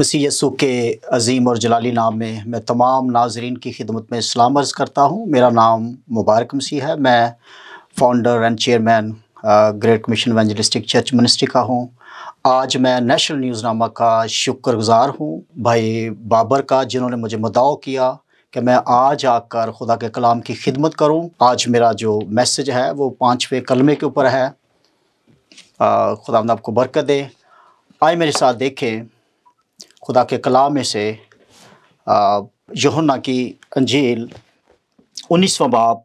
मसी यसु के अज़ीम और जलाली नाम में मैं तमाम नाजरीन की खिदमत में इस्लाम अर्ज़ करता हूँ मेरा नाम मुबारक मसीह है मैं founder and chairman Great Mission Evangelistic Church Ministry का हूँ आज मैं नेशनल नामा का शुक्रगुज़ार हूँ भाई बाबर का जिन्होंने मुझे मदाव किया कि मैं आज आकर खुदा के कलाम की खिदमत करूँ आज मेरा जो मैसेज है वो पाँचवें कलमे के ऊपर है uh, खुदा आपको बरकत दे आए मेरे साथ देखें खुदा के कलाम में से यहुना की अंजील उन्नीसवें बाप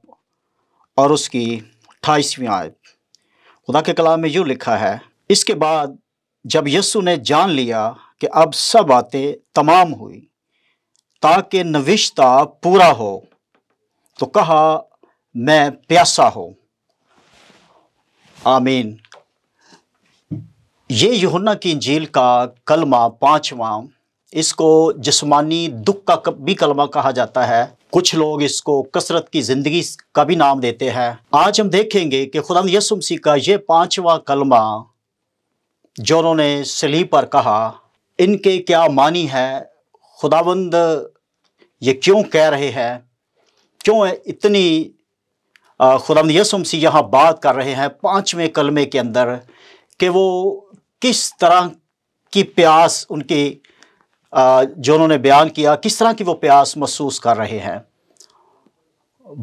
और उसकी अट्ठाईसवीं आयत खुदा के कलाम में यूँ लिखा है इसके बाद जब यस्सु ने जान लिया कि अब सब बातें तमाम हुई ताकि नविश्ता पूरा हो तो कहा मैं प्यासा हो आमीन ये यहुना की झील का कलमा पाँचवा इसको जिस्मानी दुख का भी कलमा कहा जाता है कुछ लोग इसको कसरत की ज़िंदगी का भी नाम देते हैं आज हम देखेंगे कि खुदा यसुमसी का ये पांचवा कलमा जो उन्होंने सली पर कहा इनके क्या मानी है खुदाबंद ये क्यों कह रहे हैं क्यों इतनी खुदा यसुमसी यहाँ बात कर रहे हैं पाँचवें कलमे के अंदर कि वो किस तरह की प्यास उनकी जो उन्होंने बयान किया किस तरह की वो प्यास महसूस कर रहे हैं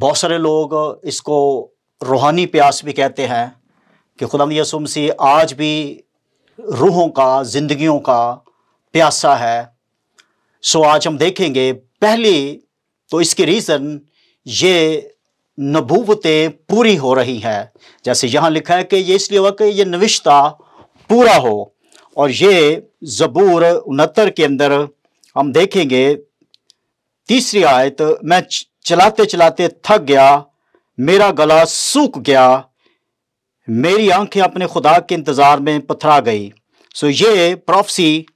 बहुत सारे लोग इसको रूहानी प्यास भी कहते हैं कि खुदा यसुम से आज भी रूहों का ज़िंदगियों का प्यासा है सो आज हम देखेंगे पहली तो इसकी रीज़न ये नबूवतें पूरी हो रही हैं जैसे यहाँ लिखा है कि ये इसलिए हुआ कि ये नविश्ता पूरा हो और ये ज़बूर उनहत्तर के अंदर हम देखेंगे तीसरी आयत मैं चलाते चलाते थक गया मेरा गला सूख गया मेरी आंखें अपने खुदा के इंतज़ार में पथरा गई सो ये प्रॉफसी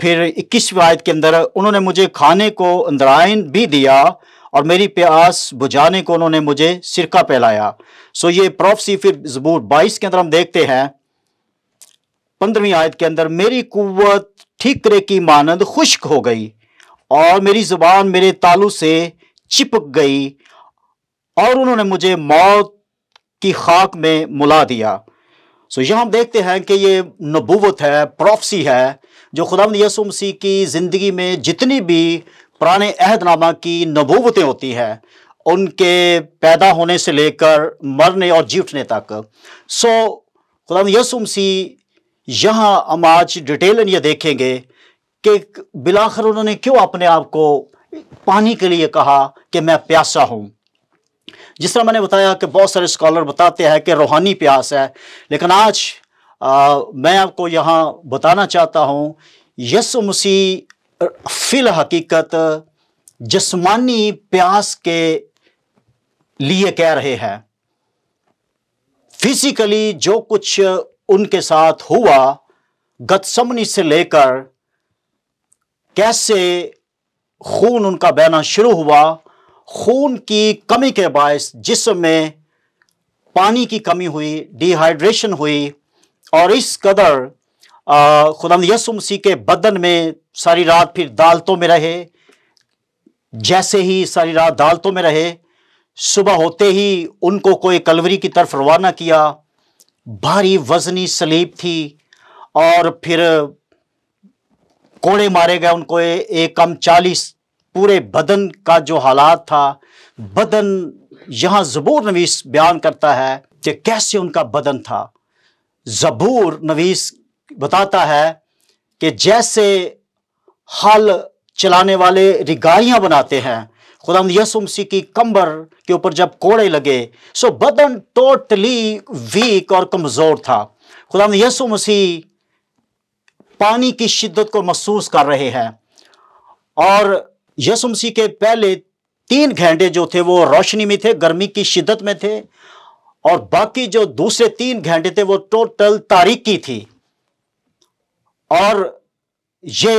फिर इक्कीसवीं आयत के अंदर उन्होंने मुझे खाने को अंदरायन भी दिया और मेरी प्यास बुझाने को उन्होंने मुझे सिरका पहलाया सो ये प्रॉफसी फिर जबूर बाईस के अंदर हम देखते हैं पंद्रहवीं आयत के अंदर मेरी कुत ठीकरे की मानंद खुश्क हो गई और मेरी जुबान मेरे तालू से चिपक गई और उन्होंने मुझे मौत की खाक में मुला दिया सो यहाँ हम देखते हैं कि ये नबूवत है प्रॉफसी है जो खुदा यसु मसीह की ज़िंदगी में जितनी भी पुराने अहदनामा की नबूवतें होती हैं उनके पैदा होने से लेकर मरने और जीवटने तक सो खुदा यसु मसीह यहाँ हम आज डिटेल ये देखेंगे कि बिलाखर उन्होंने क्यों अपने आप को पानी के लिए कहा कि मैं प्यासा हूँ जिस तरह मैंने बताया कि बहुत सारे स्कॉलर बताते हैं कि रूहानी प्यास है लेकिन आज आ, मैं आपको यहाँ बताना चाहता हूँ यसु मसीह फिल हकीकत जस्मानी प्यास के लिए कह रहे हैं फिजिकली जो कुछ उनके साथ हुआ गतसमनी से लेकर कैसे खून उनका बहना शुरू हुआ खून की कमी के बायस जिसम में पानी की कमी हुई डिहाइड्रेशन हुई और इस कदर खुदा यसुमसी के बदन में सारी रात फिर दालतों में रहे जैसे ही सारी रात दालतों में रहे सुबह होते ही उनको कोई कलवरी की तरफ रवाना किया भारी वजनी सलीब थी और फिर कोड़े मारे गए उनको एक कम चालीस पूरे बदन का जो हालात था बदन यहाँ जबूर नवीस बयान करता है कि कैसे उनका बदन था जबूर नवीस बताता है कि जैसे हल चलाने वाले रिगारियाँ बनाते हैं खुदाम यसु मसीह की कंबर के ऊपर जब कोड़े लगे सो बदन टोटली वीक और कमज़ोर था खुदाम यसु मसीह पानी की शिद्दत को महसूस कर रहे हैं और यसु मसीह के पहले तीन घंटे जो थे वो रोशनी में थे गर्मी की शिद्दत में थे और बाकी जो दूसरे तीन घंटे थे वो टोटल की थी और ये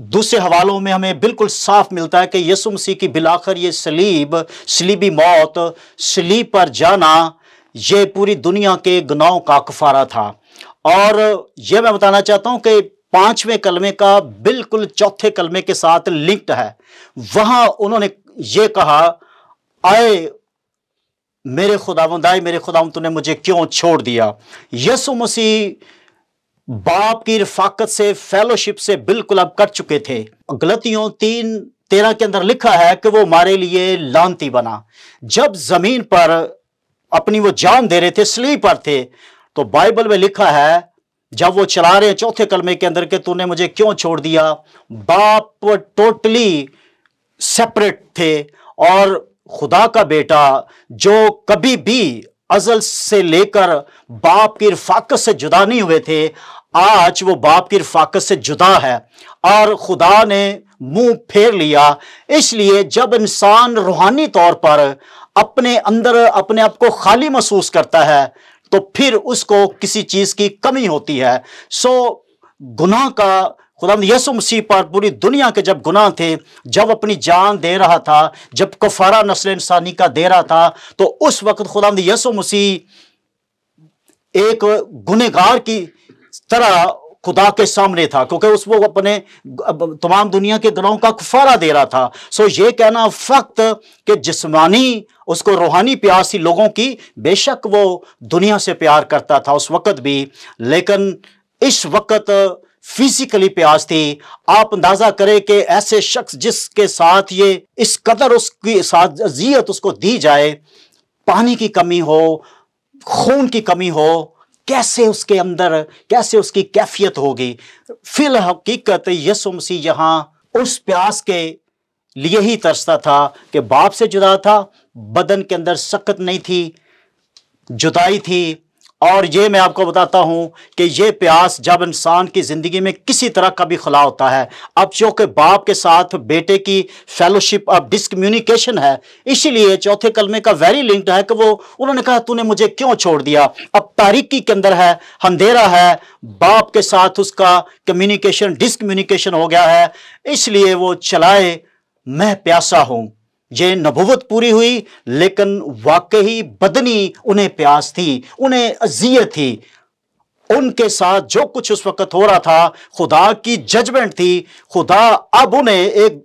दूसरे हवालों में हमें बिल्कुल साफ मिलता है कि यसु मसीह की बिलाखर ये सलीब सलीबी मौत सलीब पर जाना ये पूरी दुनिया के गुनाहों का कफारा था और यह मैं बताना चाहता हूं कि पांचवें कलमे का बिल्कुल चौथे कलमे के साथ लिंक्ड है वहां उन्होंने ये कहा आए मेरे खुदावंद आए मेरे खुदावंद तूने मुझे क्यों छोड़ दिया यसु मसीह बाप की रफाकत से फेलोशिप से बिल्कुल अब कट चुके थे गलतियों तीन तेरह के अंदर लिखा है कि वो हमारे लिए लांति बना जब जमीन पर अपनी वो जान दे रहे थे स्लीप पर थे तो बाइबल में लिखा है जब वो चला रहे हैं चौथे कलमे के अंदर के तूने मुझे क्यों छोड़ दिया बाप टोटली सेपरेट थे और खुदा का बेटा जो कभी भी अजल से लेकर बाप की रफाकत से जुदा नहीं हुए थे आज वो बाप की रफाकत से जुदा है और खुदा ने मुंह फेर लिया इसलिए जब इंसान रूहानी तौर पर अपने अंदर अपने आप को खाली महसूस करता है तो फिर उसको किसी चीज़ की कमी होती है सो गुनाह का खुदा यसु मसीह पर पूरी दुनिया के जब गुनाह थे जब अपनी जान दे रहा था जब कफारा नस्ल इंसानी का दे रहा था तो उस वक्त खुदा यसु मसीह एक गुनहगार की तरह खुदा के सामने था क्योंकि उस वो अपने तमाम दुनिया के गुनाहों का कुफारा दे रहा था सो ये कहना फक्त कि जिस्मानी उसको रूहानी प्यार सी लोगों की बेशक वो दुनिया से प्यार करता था उस वक़्त भी लेकिन इस वक्त फिजिकली प्यास थी आप अंदाजा करें कि ऐसे शख्स जिसके साथ ये इस कदर उसकी साजियत उसको दी जाए पानी की कमी हो खून की कमी हो कैसे उसके अंदर कैसे उसकी कैफियत होगी फिल हकीकत यसु मसीह यहाँ उस प्यास के लिए ही तरसता था कि बाप से जुदा था बदन के अंदर सकत नहीं थी जुदाई थी और ये मैं आपको बताता हूँ कि ये प्यास जब इंसान की ज़िंदगी में किसी तरह का भी खुला होता है अब चूँकि बाप के साथ बेटे की फेलोशिप अब डिसकम्यूनिकेशन है इसीलिए चौथे कलमे का वेरी लिंक्ड है कि वो उन्होंने कहा तूने मुझे क्यों छोड़ दिया अब तारीकी के अंदर है अंधेरा है बाप के साथ उसका कम्युनिकेशन डिसकम्युनिकेशन हो गया है इसलिए वो चलाए मैं प्यासा हूँ ये नबूवत पूरी हुई लेकिन वाकई बदनी उन्हें प्यास थी उन्हें अजियत थी उनके साथ जो कुछ उस वक्त हो रहा था खुदा की जजमेंट थी खुदा अब उन्हें एक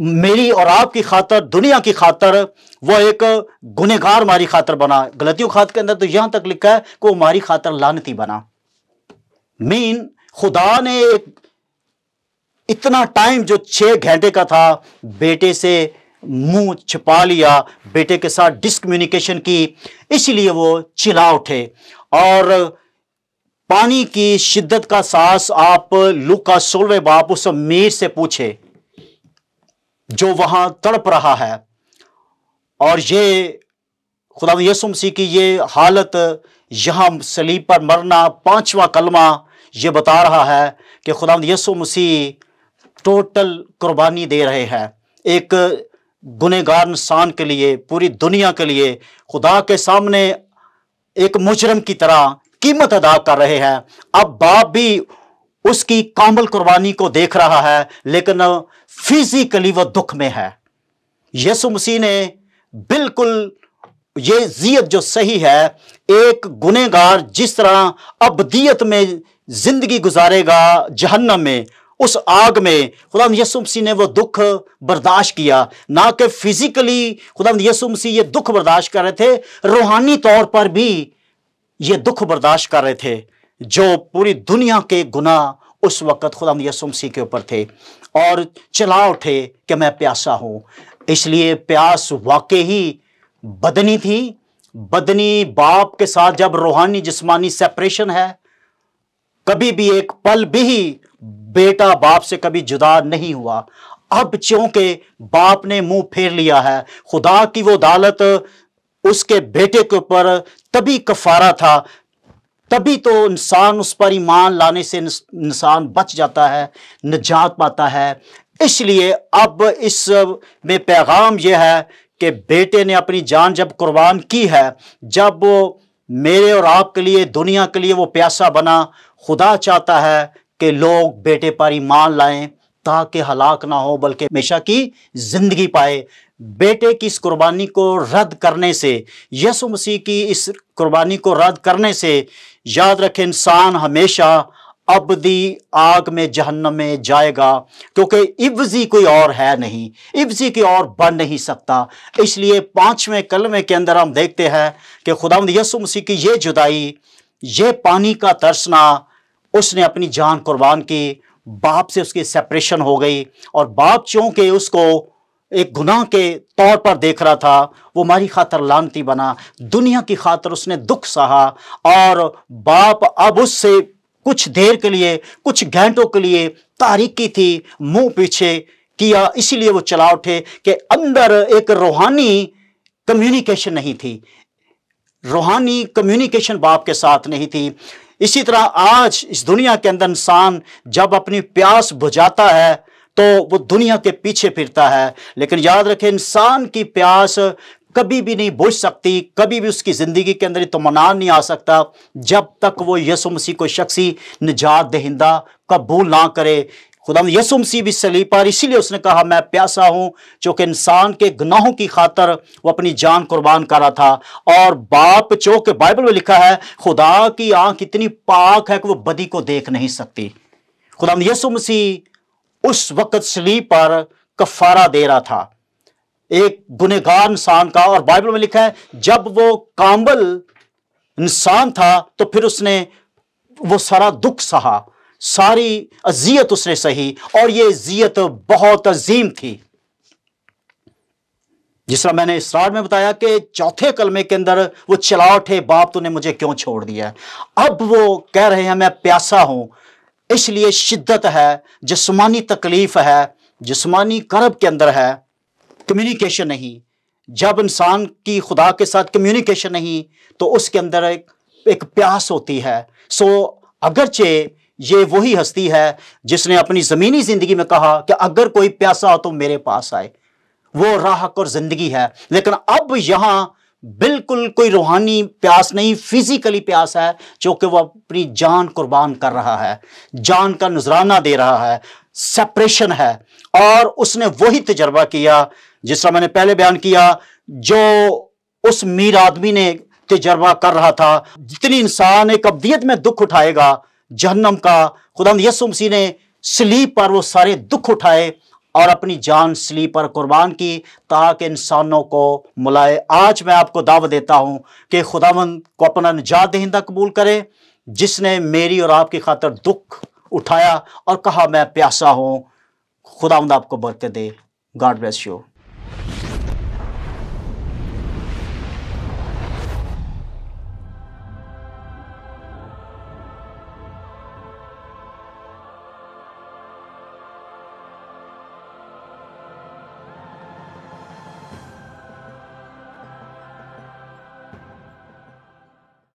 मेरी और आपकी खातर दुनिया की खातर वो एक गुनेगार मारी खातर बना गलतियों खात के अंदर तो यहां तक लिखा है कि वो मारी खातर लानती बना मीन खुदा ने एक इतना टाइम जो छह घंटे का था बेटे से मुंह छिपा लिया बेटे के साथ डिसकम्युनिकेशन की इसलिए वो चिल्ला उठे और पानी की शिद्दत का सास आप लू का सोलवे बाप उस मीर से पूछे जो वहां तड़प रहा है और ये खुदा यसुम मसीह की ये हालत यहां सलीब पर मरना पांचवा कलमा ये बता रहा है कि खुदा यसु मसीह टोटल कुर्बानी दे रहे हैं एक गुनहगार इंसान के लिए पूरी दुनिया के लिए खुदा के सामने एक मुजरम की तरह कीमत अदा कर रहे हैं अब बाप भी उसकी कामल कुर्बानी को देख रहा है लेकिन फिजिकली वह दुख में है यसु मसीह ने बिल्कुल ये जीत जो सही है एक गुनहगार जिस तरह अबदियत में जिंदगी गुजारेगा जहन्नम में उस आग में खुदा यसु मसीह ने वो दुख बर्दाश्त किया ना कि फिजिकली खुदा यसु मसीह ये दुख बर्दाश्त कर रहे थे रूहानी तौर पर भी ये दुख बर्दाश्त कर रहे थे जो पूरी दुनिया के गुनाह उस वक़्त खुदा यसु मसीह के ऊपर थे और चला उठे कि मैं प्यासा हूँ इसलिए प्यास वाकई ही बदनी थी बदनी बाप के साथ जब रूहानी जिसमानी सेपरेशन है कभी भी एक पल भी बेटा बाप से कभी जुदा नहीं हुआ अब चूंकि बाप ने मुंह फेर लिया है खुदा की वो दालत उसके बेटे के ऊपर तभी कफारा था तभी तो इंसान उस पर ईमान लाने से इंसान बच जाता है निजात पाता है इसलिए अब इस में पैगाम यह है कि बेटे ने अपनी जान जब कुर्बान की है जब वो मेरे और आपके लिए दुनिया के लिए वो प्यासा बना खुदा चाहता है कि लोग बेटे पर ईमान लाएं ताकि हलाक ना हो बल्कि हमेशा की ज़िंदगी पाए बेटे की इस कुर्बानी को रद्द करने से यसु मसीह की इस कुर्बानी को रद्द करने से याद रखें इंसान हमेशा अबदी आग में जहन्नम में जाएगा क्योंकि इब्जी कोई और है नहीं इब्जी की और बन नहीं सकता इसलिए पांचवें कलमे के अंदर हम देखते हैं कि खुदाम यसु मसीह की ये जुदाई ये पानी का तरसना उसने अपनी जान कुर्बान की बाप से उसकी सेपरेशन हो गई और बाप चूंकि उसको एक गुनाह के तौर पर देख रहा था वो हमारी खातर लानती बना दुनिया की खातर उसने दुख सहा और बाप अब उससे कुछ देर के लिए कुछ घंटों के लिए तारीकी थी मुंह पीछे किया इसीलिए वो चला उठे कि अंदर एक रूहानी कम्युनिकेशन नहीं थी रूहानी कम्युनिकेशन बाप के साथ नहीं थी इसी तरह आज इस दुनिया के अंदर इंसान जब अपनी प्यास बुझाता है तो वो दुनिया के पीछे फिरता है लेकिन याद रखें इंसान की प्यास कभी भी नहीं बुझ सकती कभी भी उसकी ज़िंदगी के अंदर इतमान नहीं आ सकता जब तक वो यसु मसीह को शख्सी निजात दहिंदा कबूल ना करे खुदा यसु मसीह भी सलीपर पर इसीलिए उसने कहा मैं प्यासा हूँ जो कि इंसान के गुनाहों की खातर वो अपनी जान कुर्बान कर रहा था और बाप चो के बाइबल में लिखा है खुदा की आंख इतनी पाक है कि वह बदी को देख नहीं सकती खुदा यसु मसीह उस वक्त सलीपर पर कफारा दे रहा था एक गुनेगार इंसान का और बाइबल में लिखा है जब वो काम्बल इंसान था तो फिर उसने वो सारा दुख सहा सारी अजियत उसने सही और ये अजियत बहुत अजीम थी जिस तरह मैंने इसरार में बताया कि चौथे कलमे के अंदर वो चला उठे बाप तूने मुझे क्यों छोड़ दिया अब वो कह रहे हैं मैं प्यासा हूं इसलिए शिद्दत है जिस्मानी तकलीफ है जिस्मानी करब के अंदर है कम्युनिकेशन नहीं जब इंसान की खुदा के साथ कम्युनिकेशन नहीं तो उसके अंदर एक, एक प्यास होती है सो अगरचे ये वही हस्ती है जिसने अपनी ज़मीनी ज़िंदगी में कहा कि अगर कोई प्यासा हो तो मेरे पास आए वो राहक और ज़िंदगी है लेकिन अब यहाँ बिल्कुल कोई रूहानी प्यास नहीं फिजिकली प्यास है जो कि वह अपनी जान कुर्बान कर रहा है जान का नजराना दे रहा है सेपरेशन है और उसने वही तजर्बा किया जिस तरह मैंने पहले बयान किया जो उस मीर आदमी ने तजर्बा कर रहा था जितनी इंसान एक अबियत में दुख उठाएगा जहन्नम का खुदा यसुमसी ने स्लीप पर वो सारे दुख उठाए और अपनी जान स्लीप पर कुर्बान की ताकि इंसानों को मुलाए आज मैं आपको दावा देता हूँ कि खुदावंद को अपना निजात दहिंदा कबूल करे जिसने मेरी और आपकी खातर दुख उठाया और कहा मैं प्यासा हूँ खुदा आपको बरकत दे गॉड ब्लेस यू